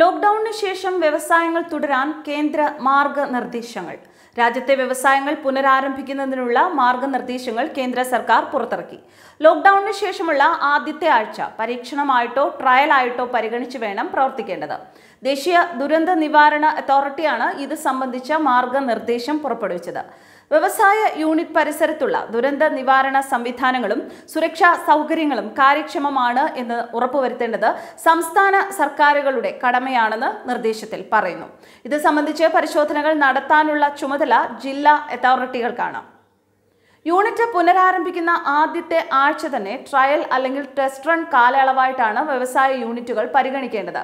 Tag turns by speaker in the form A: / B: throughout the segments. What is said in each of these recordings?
A: ലോക്ക്ഡൌണിന് ശേഷം വ്യവസായങ്ങൾ തുടരാൻ കേന്ദ്ര മാർഗനിർദ്ദേശങ്ങൾ രാജ്യത്തെ വ്യവസായങ്ങൾ പുനരാരംഭിക്കുന്നതിനുള്ള മാർഗനിർദ്ദേശങ്ങൾ കേന്ദ്ര സർക്കാർ പുറത്തിറക്കി ലോക്ക്ഡൌണിന് ശേഷമുള്ള ആദ്യത്തെ ആഴ്ച പരീക്ഷണമായിട്ടോ ട്രയലായിട്ടോ പരിഗണിച്ച് വേണം പ്രവർത്തിക്കേണ്ടത് ദേശീയ ദുരന്ത നിവാരണ അതോറിറ്റിയാണ് ഇത് സംബന്ധിച്ച മാർഗനിർദ്ദേശം പുറപ്പെടുവിച്ചത് വ്യവസായ യൂണിറ്റ് പരിസരത്തുള്ള ദുരന്ത നിവാരണ സംവിധാനങ്ങളും സുരക്ഷാ സൗകര്യങ്ങളും കാര്യക്ഷമമാണ് എന്ന് ഉറപ്പുവരുത്തേണ്ടത് സംസ്ഥാന സർക്കാരുകളുടെ കടമയാണെന്ന് നിർദ്ദേശത്തിൽ പറയുന്നു ഇത് സംബന്ധിച്ച് പരിശോധനകൾ നടത്താനുള്ള ചുമതല ജില്ലാ അതോറിറ്റികൾക്കാണ് യൂണിറ്റ് പുനരാരംഭിക്കുന്ന ആദ്യത്തെ ആഴ്ച തന്നെ ട്രയൽ അല്ലെങ്കിൽ ടെസ്റ്റ് റൺ കാലയളവായിട്ടാണ് വ്യവസായ യൂണിറ്റുകൾ പരിഗണിക്കേണ്ടത്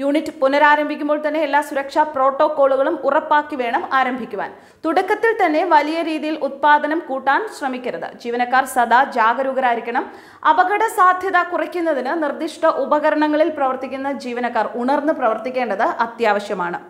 A: യൂണിറ്റ് പുനരാരംഭിക്കുമ്പോൾ തന്നെ എല്ലാ സുരക്ഷാ പ്രോട്ടോകോളുകളും ഉറപ്പാക്കി വേണം ആരംഭിക്കുവാൻ തുടക്കത്തിൽ തന്നെ വലിയ രീതിയിൽ ഉത്പാദനം കൂട്ടാൻ ശ്രമിക്കരുത് ജീവനക്കാർ സദാ ജാഗരൂകരായിരിക്കണം അപകട സാധ്യത കുറയ്ക്കുന്നതിന് നിർദ്ദിഷ്ട ഉപകരണങ്ങളിൽ പ്രവർത്തിക്കുന്ന ജീവനക്കാർ ഉണർന്ന് പ്രവർത്തിക്കേണ്ടത് അത്യാവശ്യമാണ്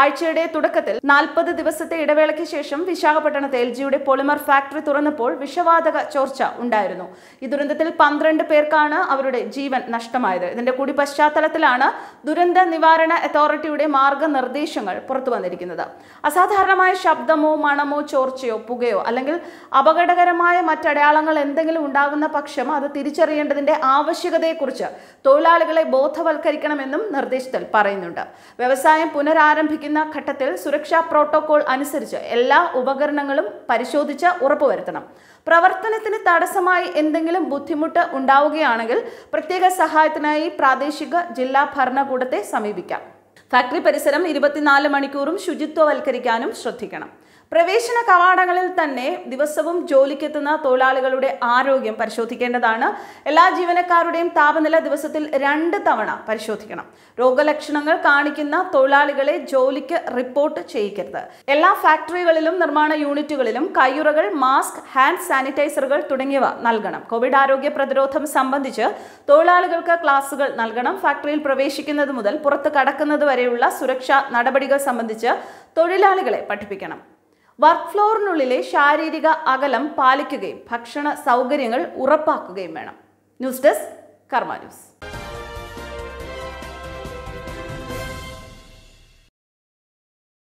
A: ആഴ്ചയുടെ തുടക്കത്തിൽ നാൽപ്പത് ദിവസത്തെ ഇടവേളയ്ക്ക് ശേഷം വിശാഖപട്ടണത്ത് എൽ ജിയുടെ പോളിമർ ഫാക്ടറി തുറന്നപ്പോൾ വിഷവാതക ചോർച്ച ഉണ്ടായിരുന്നു ഈ ദുരന്തത്തിൽ പന്ത്രണ്ട് പേർക്കാണ് അവരുടെ ജീവൻ നഷ്ടമായത് ഇതിന്റെ കൂടി പശ്ചാത്തലത്തിലാണ് ദുരന്ത നിവാരണ അതോറിറ്റിയുടെ മാർഗനിർദ്ദേശങ്ങൾ പുറത്തു വന്നിരിക്കുന്നത് അസാധാരണമായ ശബ്ദമോ മണമോ ചോർച്ചയോ പുകയോ അല്ലെങ്കിൽ അപകടകരമായ മറ്റടയാളങ്ങൾ എന്തെങ്കിലും ഉണ്ടാകുന്ന പക്ഷം അത് തിരിച്ചറിയേണ്ടതിന്റെ ആവശ്യകതയെക്കുറിച്ച് തൊഴിലാളികളെ ബോധവൽക്കരിക്കണമെന്നും നിർദ്ദേശത്തിൽ പറയുന്നുണ്ട് വ്യവസായം പുനരാരംഭിക്കും പ്രവർത്തിക്കുന്ന ഘട്ടത്തിൽ സുരക്ഷാ പ്രോട്ടോകോൾ അനുസരിച്ച് എല്ലാ ഉപകരണങ്ങളും പരിശോധിച്ച് ഉറപ്പുവരുത്തണം പ്രവർത്തനത്തിന് തടസ്സമായി എന്തെങ്കിലും ബുദ്ധിമുട്ട് ഉണ്ടാവുകയാണെങ്കിൽ പ്രത്യേക സഹായത്തിനായി പ്രാദേശിക ജില്ലാ ഭരണകൂടത്തെ സമീപിക്കാം ഫാക്ടറി പരിസരം ഇരുപത്തിനാല് മണിക്കൂറും ശുചിത്വവൽക്കരിക്കാനും ശ്രദ്ധിക്കണം പ്രവേശന കവാടങ്ങളിൽ തന്നെ ദിവസവും ജോലിക്കെത്തുന്ന തൊഴിലാളികളുടെ ആരോഗ്യം പരിശോധിക്കേണ്ടതാണ് എല്ലാ ജീവനക്കാരുടെയും താപനില ദിവസത്തിൽ രണ്ട് തവണ പരിശോധിക്കണം രോഗലക്ഷണങ്ങൾ കാണിക്കുന്ന തൊഴിലാളികളെ ജോലിക്ക് റിപ്പോർട്ട് ചെയ്യിക്കരുത് എല്ലാ ഫാക്ടറികളിലും നിർമ്മാണ യൂണിറ്റുകളിലും കയ്യുറകൾ മാസ്ക് ഹാൻഡ് സാനിറ്റൈസറുകൾ തുടങ്ങിയവ നൽകണം കോവിഡ് ആരോഗ്യ പ്രതിരോധം സംബന്ധിച്ച് തൊഴിലാളികൾക്ക് ക്ലാസുകൾ നൽകണം ഫാക്ടറിയിൽ പ്രവേശിക്കുന്നത് മുതൽ പുറത്ത് കടക്കുന്നത് വരെയുള്ള സുരക്ഷാ നടപടികൾ സംബന്ധിച്ച് തൊഴിലാളികളെ പഠിപ്പിക്കണം വർക്ക് ഫ്ലോറിനുള്ളിലെ ശാരീരിക അകലം പാലിക്കുകയും ഭക്ഷണ സൗകര്യങ്ങൾ ഉറപ്പാക്കുകയും വേണം ന്യൂസ് ഡെസ്ക് കർമ്മ ന്യൂസ്